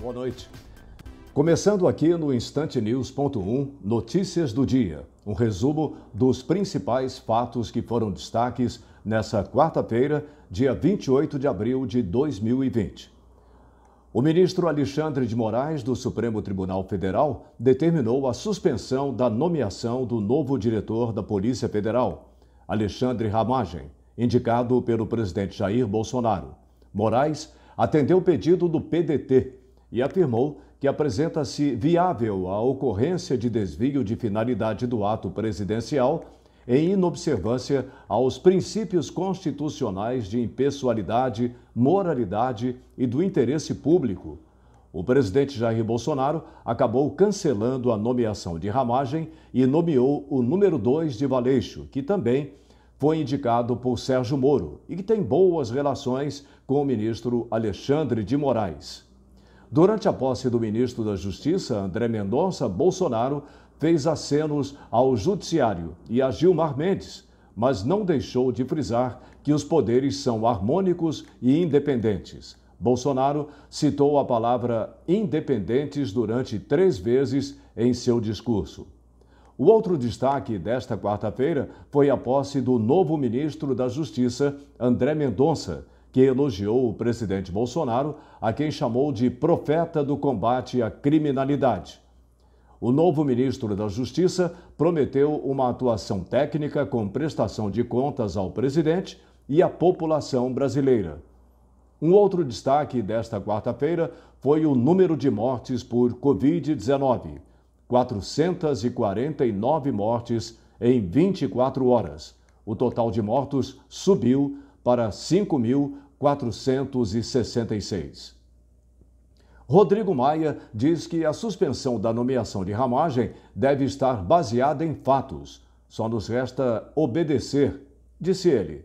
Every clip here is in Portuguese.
Boa noite. Começando aqui no Instante News.1, notícias do dia. Um resumo dos principais fatos que foram destaques nessa quarta-feira, dia 28 de abril de 2020. O ministro Alexandre de Moraes, do Supremo Tribunal Federal, determinou a suspensão da nomeação do novo diretor da Polícia Federal, Alexandre Ramagem, indicado pelo presidente Jair Bolsonaro. Moraes atendeu o pedido do PDT e afirmou que apresenta-se viável a ocorrência de desvio de finalidade do ato presidencial em inobservância aos princípios constitucionais de impessoalidade, moralidade e do interesse público. O presidente Jair Bolsonaro acabou cancelando a nomeação de Ramagem e nomeou o número 2 de Valeixo, que também foi indicado por Sérgio Moro e que tem boas relações com o ministro Alexandre de Moraes. Durante a posse do ministro da Justiça, André Mendonça, Bolsonaro fez acenos ao Judiciário e a Gilmar Mendes, mas não deixou de frisar que os poderes são harmônicos e independentes. Bolsonaro citou a palavra independentes durante três vezes em seu discurso. O outro destaque desta quarta-feira foi a posse do novo ministro da Justiça, André Mendonça que elogiou o presidente Bolsonaro, a quem chamou de profeta do combate à criminalidade. O novo ministro da Justiça prometeu uma atuação técnica com prestação de contas ao presidente e à população brasileira. Um outro destaque desta quarta-feira foi o número de mortes por Covid-19. 449 mortes em 24 horas. O total de mortos subiu para 5.466. Rodrigo Maia diz que a suspensão da nomeação de Ramagem deve estar baseada em fatos. Só nos resta obedecer, disse ele.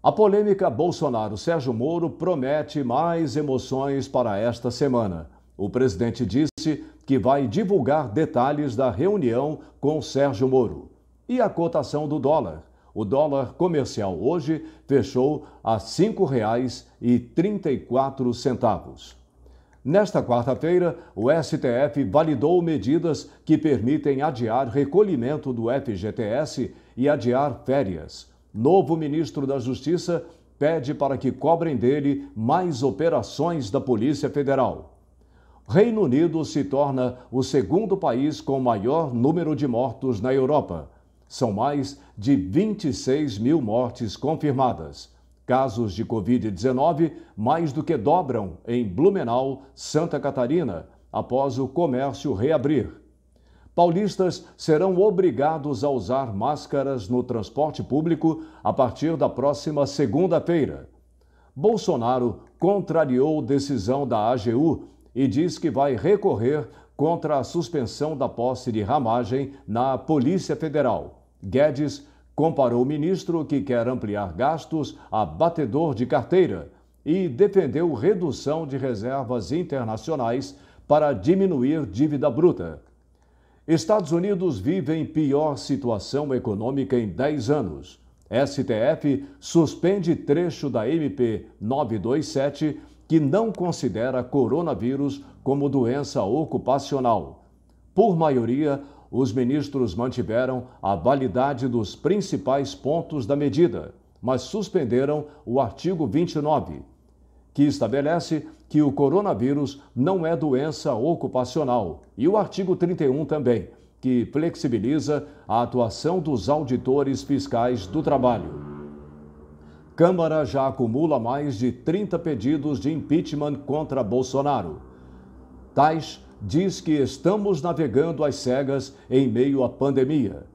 A polêmica Bolsonaro-Sérgio Moro promete mais emoções para esta semana. O presidente disse que vai divulgar detalhes da reunião com Sérgio Moro. E a cotação do dólar? O dólar comercial hoje fechou a R$ 5,34. Nesta quarta-feira, o STF validou medidas que permitem adiar recolhimento do FGTS e adiar férias. Novo ministro da Justiça pede para que cobrem dele mais operações da Polícia Federal. Reino Unido se torna o segundo país com maior número de mortos na Europa. São mais de 26 mil mortes confirmadas. Casos de Covid-19 mais do que dobram em Blumenau, Santa Catarina, após o comércio reabrir. Paulistas serão obrigados a usar máscaras no transporte público a partir da próxima segunda-feira. Bolsonaro contrariou decisão da AGU e diz que vai recorrer contra a suspensão da posse de ramagem na Polícia Federal. Guedes comparou o ministro que quer ampliar gastos a batedor de carteira e defendeu redução de reservas internacionais para diminuir dívida bruta. Estados Unidos vivem pior situação econômica em 10 anos. STF suspende trecho da MP 927 que não considera coronavírus como doença ocupacional. Por maioria, os ministros mantiveram a validade dos principais pontos da medida, mas suspenderam o artigo 29, que estabelece que o coronavírus não é doença ocupacional, e o artigo 31 também, que flexibiliza a atuação dos auditores fiscais do trabalho. Câmara já acumula mais de 30 pedidos de impeachment contra Bolsonaro. Tais diz que estamos navegando às cegas em meio à pandemia.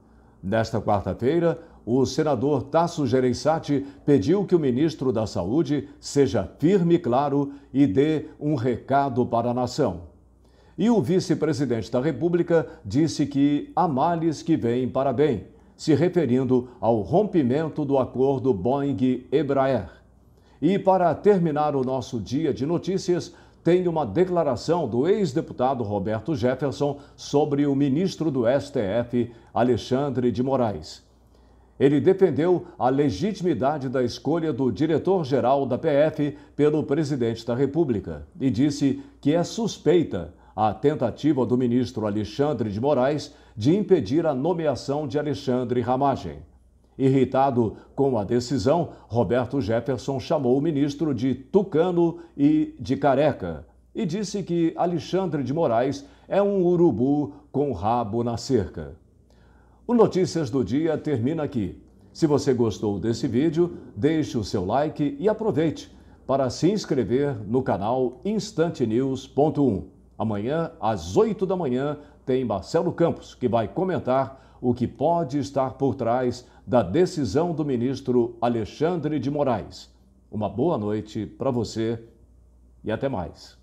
Nesta quarta-feira, o senador Tasso Gereissati pediu que o ministro da Saúde seja firme e claro e dê um recado para a nação. E o vice-presidente da República disse que há males que vêm para bem se referindo ao rompimento do acordo Boeing-Embraer. E para terminar o nosso dia de notícias, tem uma declaração do ex-deputado Roberto Jefferson sobre o ministro do STF, Alexandre de Moraes. Ele defendeu a legitimidade da escolha do diretor-geral da PF pelo presidente da República e disse que é suspeita a tentativa do ministro Alexandre de Moraes de impedir a nomeação de Alexandre Ramagem. Irritado com a decisão, Roberto Jefferson chamou o ministro de tucano e de careca e disse que Alexandre de Moraes é um urubu com rabo na cerca. O Notícias do Dia termina aqui. Se você gostou desse vídeo, deixe o seu like e aproveite para se inscrever no canal instantnews.1. Amanhã, às 8 da manhã, tem Marcelo Campos, que vai comentar o que pode estar por trás da decisão do ministro Alexandre de Moraes. Uma boa noite para você e até mais.